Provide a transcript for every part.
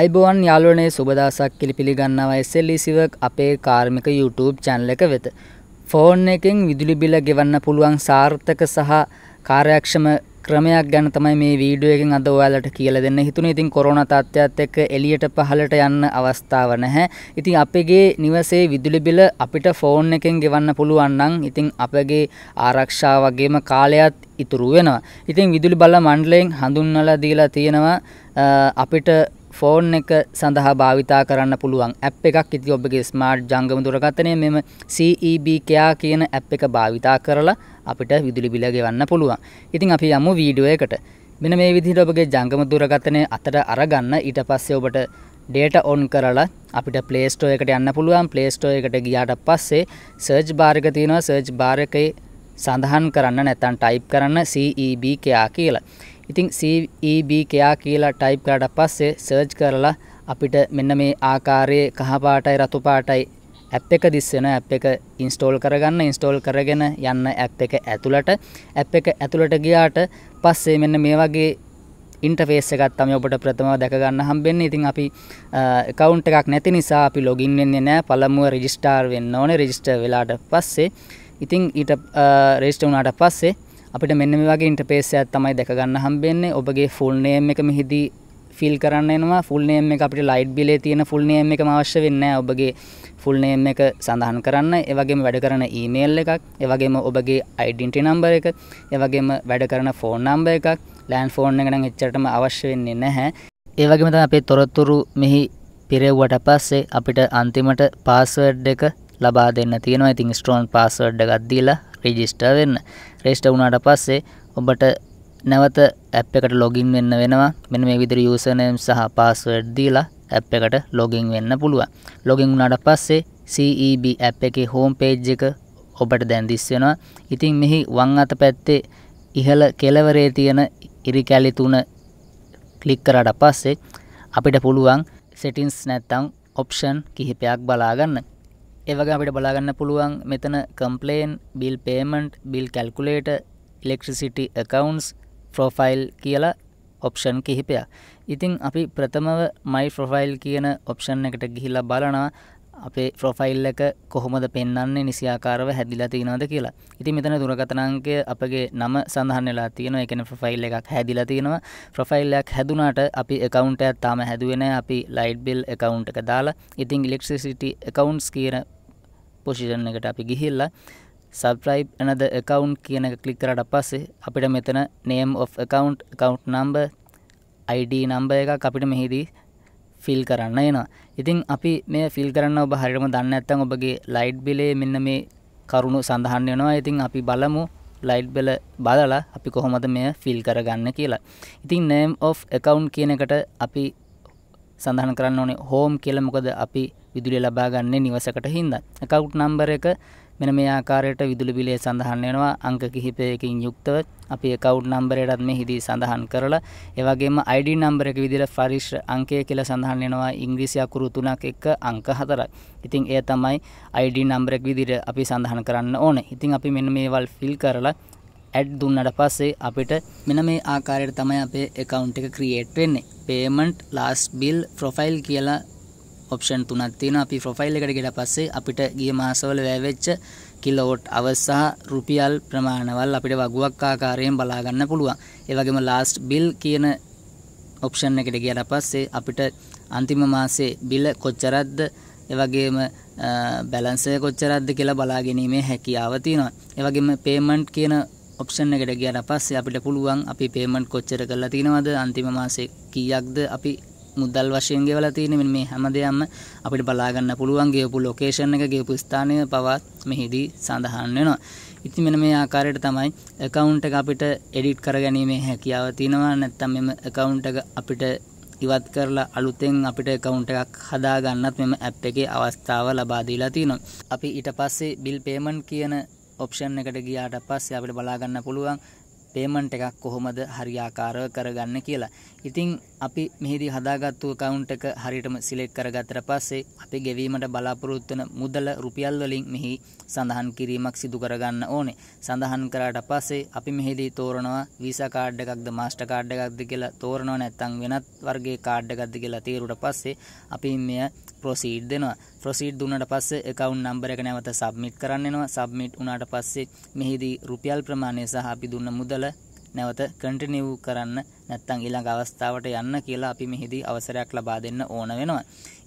අයිබෝන් යාලුවනේ සුබදසක් කිලි පිළිගන්නවා එස්සල්ලිසිවක් e අපේ කාර්මික YouTube චැනල එක වෙත. ෆෝන් එකෙන් විදුලි බිල ගෙවන්න පුළුවන් සාර්ථක සහ කාර්යක්ෂම ක්‍රමයක් ගැන තමයි මේ වීඩියෝ එකෙන් අද ඔයාලට කියලා දෙන්න හිතුනේ. ඉතින් කොරෝනා තත්ත්වයත් එක්ක එළියට පහළට යන්න අවස්ථාව නැහැ. ඉතින් අපගේ නිවසේ විදුලි බිල අපිට ෆෝන් එකෙන් ගෙවන්න පුළුවන් නම් ඉතින් අපගේ ආරක්ෂාව වගේම කාලයත් ඉතුරු වෙනවා. ඉතින් විදුලි බල මණ්ඩලයෙන් හඳුන්වලා දීලා තියෙනවා අපිට ෆෝන් එක සඳහා භාවිතා කරන්න පුළුවන් ඇප් එකක් ඉති ඔබගේ ස්මාර්ට් ජංගම දුරගතනය මෙම CEB කයා කියන ඇප් එක භාවිතා කරලා අපිට විදුලි බිල ගෙවන්න පුළුවන්. ඉතින් අපි යමු වීඩියෝ එකට. මෙන්න මේ විදිහට ඔබගේ ජංගම දුරගතනය අතට අරගන්න ඊට පස්සේ ඔබට ඩේට ඔන් කරලා අපිට ප්ලේස්ටෝ එකට යන්න පුළුවන් ප්ලේස්ටෝ එකට ගියාට පස්සේ සර්ච් භාරක තියෙනවා සර්ච් භාරකයේ සඳහන් කරන්න නැත්තන් ටයිප් කරන්න CEB කයා කියලා. ඉතින් CEBකයා කියලා ටයිප් කරාට පස්සේ සර්ච් කරලා අපිට මෙන්න මේ ආකාරයේ කහපාටයි රතුපාටයි ඇප් එක දිස්සෙන ඇප් එක ඉන්ස්ටෝල් කරගන්න ඉන්ස්ටෝල් කරගෙන යන්න ඇප් එක ඇතුළට ඇප් එක ඇතුළට ගියාට පස්සේ මෙන්න මේ වගේ ඉන්ටර්ෆේස් එකක් තමයි ඔබට ප්‍රථමව දැක ගන්න හම්බෙන්නේ. ඉතින් අපි account එකක් නැති නිසා අපි login වෙන්නේ නැහැ. පළමුව register වෙන්න ඕනේ. register වෙලාට පස්සේ ඉතින් ඊට register වුණාට පස්සේ අපිට මෙන්න මේ වගේ ඉන්ටර්ෆේස්යක් තමයි දැක ගන්න හම්බෙන්නේ. ඔබගේ ෆුල් නේම් එක මෙහිදී ෆිල් කරන්න එනවා. ෆුල් නේම් එක අපිට ලයිට් බිලේ තියෙන ෆුල් නේම් එකම අවශ්‍ය වෙන්නේ නැහැ. ඔබගේ ෆුල් නේම් එක සඳහන් කරන්න ඒ වගේම වැඩ කරන ඊමේල් එකක් ඒ වගේම ඔබගේ ඩෙන්ටි නම්බර් එක ඒ වගේම වැඩ කරන ෆෝන් නම්බර් එකක් ලෑන් ෆෝන් එක නම් එච්චරටම අවශ්‍ය වෙන්නේ නැහැ ඒ වගේම තමයි අපේ තොරතුරු මෙහි පිරෙව්වට පස්සේ අපිට අන්තිමට පාස්වර්ඩ් එක ලබා දෙන්න තියෙනවා ඉතින් ස්ට්‍රෝන් පාස්වර්ඩ් එකක් දීලා රිජිස්ටර් වෙන්න රෙස්ට වුණාට පස්සේ ඔබට නැවත ඇප් එකට ලොගින් වෙන්න වෙනවා මෙන්න මේ විදිහට යූසර් නේම් සහ පාස්වර්ඩ් දීලා ඇප් එකට ලොගින් වෙන්න පුළුවන් ලොගින් වුණාට පස්සේ CEB ඇප් එකේ හෝම් පේජ් එක ඔබට දැන් දිස් වෙනවා ඉතින් මෙහි වම් අත පැත්තේ ඉහළ කෙළවරේ තියෙන ඉරි කැලි තුන ක්ලික් කරාට පස්සේ අපිට පුළුවන් සෙටින්ස් නැත්තම් ඔප්ෂන් කිහිපයක් බලාගන්න ඒවගේ අපිට බලාගන්න පුළුවන් මෙතන complaint bill payment bill calculator electricity accounts profile කියලා ඔප්ෂන් කිහිපයක් ඉතිං අපි ප්‍රථමව මයි ප්‍රොෆයිල් කියන ඔප්ෂන් එකට ගිහිලා බලනවා අපේ ප්‍රොෆයිල් එක කොහොමද පෙන්න්නේ නිසියාකාරව හැදිලා තියෙනවද කියලා ඉති මෙතන දුරකතනංකය අපගේ නම සඳහන් වෙලා තියෙන එකන ප්‍රොෆයිල් එකක් හැදිලා තියෙනවා ප්‍රොෆයිල්ලයක් හැදුනාට අපි එකකවන්ට තාම හැදුවෙන අපි ලයිට් බිල් එකකවන්් එක දාලා ඉතිං ඉලෙක්ට්‍රසිටි එකකවන්ස් කියන පොසිෂන් එකට අපි ගිහිල්ලා සබ්‍රයිබ් ඇනද එකකවුන්් කියන එක කලික් කරට පස්සේ අපිට මෙතන නේම් of එකකවුන්් කවුන්් නම්බ ID නම්බ එක අපිට මෙහිදී ෆිල් කරන්න එනවා ඉතින් අපි මේ ෆිල් කරන්න ඔබ හරිම දන්න ඇත්තන් ඔබගේ ලයිට් බිලේ මෙන්න මේ කරුණු සඳහන් වෙනවා ඉතින් අපි බලමු ලයිට් බෙල බලලා අපි කොහොමද මෙය ෆිල් කරගන්න කියලා ඉතින් නෑම් of එකකවුන්් කියන එකට අපි සඳහන් කරන්න ඕනේ හෝම් කියල මොකද අපි විදුලිය ලබාගන්නේ නිවසකට හින්දා. account number එක මෙන්න මේ ආකාරයට විදුලි බිලය සඳහන් වෙනවා අංක කිහිපයකින් යුක්තව අපි account number එකටත් මෙහිදී සඳහන් කරලා ඒ වගේම ID number එක විදිහට පරිශ්‍ර අංකය කියලා සඳහන් වෙනවා ඉංග්‍රීසි අකුරු තුනක් එක්ක අංක හතරයි. ඉතින් ඒ තමයි ID number එක විදිහට අපි සඳහන් කරන්න ඕනේ. ඉතින් අපි මෙන්න මේවල් fill කරලා ඇඩ් දුන්නට පස්සේ අපිට මෙන මේ ආකාරයට තමයි අපේ account එක create වෙන්නේ. payment last bill profile කියලා ඔප්ෂන් තුනක් තියෙනවා. අපි ප්‍රොෆයිල් එකට ගිහලා පස්සේ අපිට ගිය මාසවල වැයවෙච්ච කිලෝවොට් අවස් සහ රුපියල් ප්‍රමාණවල් අපිට වගුවක් ආකාරයෙන් බලා ගන්න පුළුවන්. ඒ වගේම ලාස්ට් බිල් කියන ඔප්ෂන් එකට ගියට පස්සේ අපිට අන්තිම මාසේ බිල කොච්චරක්ද ඒ වගේම බැලන්ස් එක කොච්චරක්ද කියලා බලා ගැනීමේ හැකියාව තියෙනවා. ඒ වගේම පේමන්ට් කියන ඔප්ෂන් එකට ගියට පස්සේ අපිට පුළුවන් අපි පේමන්ට් කොච්චර කරලා තියෙනවද අන්තිම මාසේ කීයක්ද අපි මුදල් වශයෙන් ගෙවලා තියෙන්නේ මෙන්න මේ හැම දෙයක්ම අපිට බලා ගන්න පුළුවන් ගියපු ලොකේෂන් එක ගියපු ස්ථානය පවත් මෙහිදී සඳහන් වෙනවා. ඉතින් මෙන්න මේ ආකාරයට තමයි account එක අපිට edit කරගැනීමේ හැකියාව තියෙනවා. නැත්නම් මෙම account එක අපිට ඉවත් කරලා අලුතෙන් අපිට account එකක් හදා ගන්නත් මෙම app එකේ අවස්ථාව ලබා දීලා තියෙනවා. අපි ඊට පස්සේ bill payment කියන option එකට ගියාට පස්සේ අපිට බලා ගන්න පුළුවන් payment එකක් කොහොමද හරියාකාරව කරගන්න කියලා. ඉතින් අපි මෙහිදී හදාගත්තු account එක හරියටම select කරගත්තට පස්සේ අපි ගෙවීමට බලාපොරොත්තු වෙන මුදල රුපියල් වලින් මෙහි සඳහන් කිරීමක් සිදු කරගන්න ඕනේ. සඳහන් කරාට පස්සේ අපි මෙහිදී තෝරනවා Visa card එකක්ද Master card එකක්ද කියලා තෝරනවා නැත්නම් වෙනත් වර්ගයේ card එකක්ද කියලා තීරුට පස්සේ අපි මෙය proceed දෙනවා. proceed දුන්නාට පස්සේ account number එක නැවත submit කරන්න වෙනවා. submit වුණාට පස්සේ මෙහිදී රුපියල් ප්‍රමාණය සහ අපි දුන්න මුදල නැවත කන්ටිනියු කරන්න නැත්තම් ඊළඟ අවස්ථාවට යන්න කියලා අපි මෙහිදී අවසරයක් ලබා දෙන්න ඕන වෙනවා.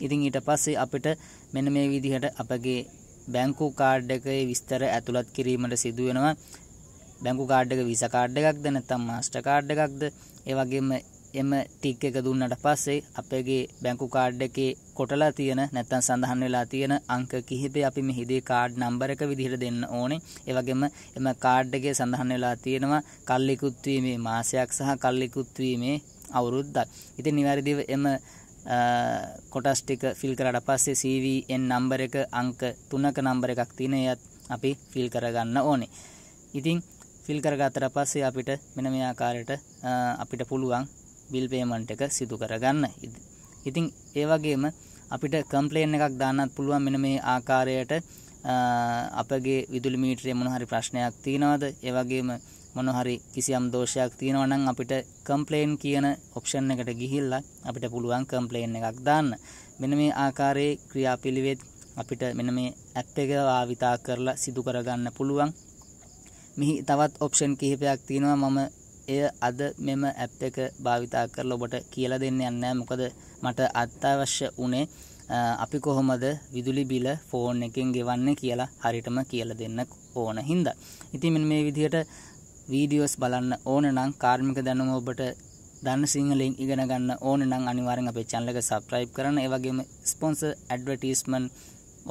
ඉතින් ඊට පස්සේ අපිට මෙන්න මේ විදිහට අපගේ බැංකු කාඩ් එකේ විස්තර ඇතුළත් කිරීමට සිදු වෙනවා. බැංකු කාඩ් එක Visa කාඩ් එකක්ද නැත්නම් Master කාඩ් එකක්ද? ඒ වගේම එම ටික් එක දුන්නට පස්සේ අපගේ බැංකු කාඩ් එකේ කොටලා තියෙන නැත්තම් සඳහන් වෙලා තියෙන අංක කිහිපේ අපි මෙහිදී කාඩ් නම්බර් එක විදිහට දෙන්න ඕනේ. ඒ වගේම එම කාඩ් එකේ සඳහන් වෙලා තියෙනවා කල්ලිකුත් වීමේ මාසයක් සහ කල්ලිකුත් වීමේ අවුරුද්දක්. ඉතින් නිවැරදිව එම කොටස් ටික ෆිල් කරාට පස්සේ CVN නම්බර එක අංක 3ක නම්බර එකක් තියෙන එයත් අපි ෆිල් කරගන්න ඕනේ. ඉතින් ෆිල් කරගත්තට පස්සේ අපිට මෙන්න මේ ආකාරයට අපිට පුළුවන් බිල් පේමන්ට් එක සිදු කරගන්න. ඉතින් ඒ වගේම අපිට කම්ප්ලේන් එකක් දාන්නත් පුළුවන් මෙන්න මේ ආකාරයට අපගේ විදුලි මීටරේ මොන හරි ප්‍රශ්නයක් තියෙනවද ඒ වගේම මොන හරි කිසියම් දෝෂයක් තියෙනවා නම් අපිට කම්ප්ලේන් කියන ඔප්ෂන් එකට ගිහිල්ලා අපිට පුළුවන් කම්ප්ලේන් එකක් දාන්න. මෙන්න මේ ආකාරයේ ක්‍රියාපිළිවෙත් අපිට මෙන්න මේ ඇප් එක භාවිතා කරලා සිදු කරගන්න පුළුවන්. මෙහි තවත් ඔප්ෂන් කිහිපයක් තියෙනවා මම එය අද මෙම ඇප් එක භාවිතා කරලා ඔබට කියලා දෙන්න යන්නේ මොකද මට අත්‍යවශ්‍ය උනේ අපි කොහොමද විදුලි බිල ෆෝන් එකෙන් ගෙවන්නේ කියලා හරියටම කියලා දෙන්න ඕන හින්දා. ඉතින් මෙන්න මේ විදිහට වීඩියෝස් බලන්න ඕන නම් කාර්මික දැනුම ඔබට දන්න සිංහලෙන් ඉගෙන ගන්න ඕන නම් අනිවාර්යෙන් අපේ channel එක subscribe කරන්න. ඒ වගේම sponsor advertisement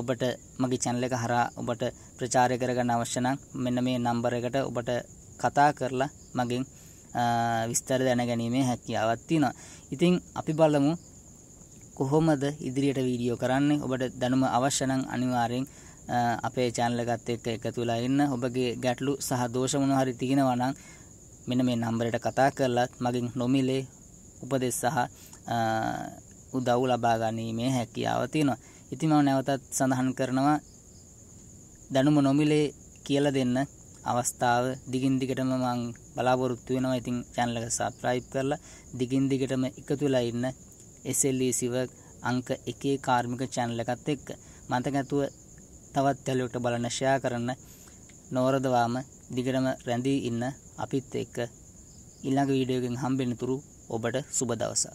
ඔබට මගේ channel එක හරහා ඔබට ප්‍රචාරය කරගන්න අවශ්‍ය නම් මෙන්න මේ නම්බර එකට ඔබට කතා කරලා මගෙන් විස්තර දැනගැනීමේ හැකියාවක් තියෙනවා. ඉතින් අපි බලමු කොහොමද ඉදිරියට වීඩියෝ කරන්නේ. ඔබට දැනුම අවශ්‍ය නම් අනිවාර්යෙන් අපේ channel එකත් එක්ක එකතු වෙලා ඉන්න. ඔබගේ ගැටලු සහ දෝෂ මොනවා හරි තියෙනවා නම් මෙන්න මේ නම්බරයට කතා කරලත් මගෙන් නොමිලේ උපදෙස් සහ උදව් ලබා ගැනීමේ හැකියාව තියෙනවා. ඉතින් මම නැවතත් සඳහන් කරනවා දැනුම නොමිලේ කියලා දෙන්න අවස්ථාව දිගින් දිගටම මං බලාපොරොත්තු වෙනවා. ඉතින් channel එක subscribe කරලා දිගින් දිගටම එකතු වෙලා ඉන්න SLE සිවක් අංක 1 කාර්මික channel එකත් එක්ක මතකතුව තවත් යාළුවෙක්ට බලන්න share කරන්න නොවරදවාම දිගටම රැඳී ඉන්න අපිත් එක්ක ඊළඟ වීඩියෝ එකෙන් හම්බෙන්න තුරු ඔබට සුබ දවසක්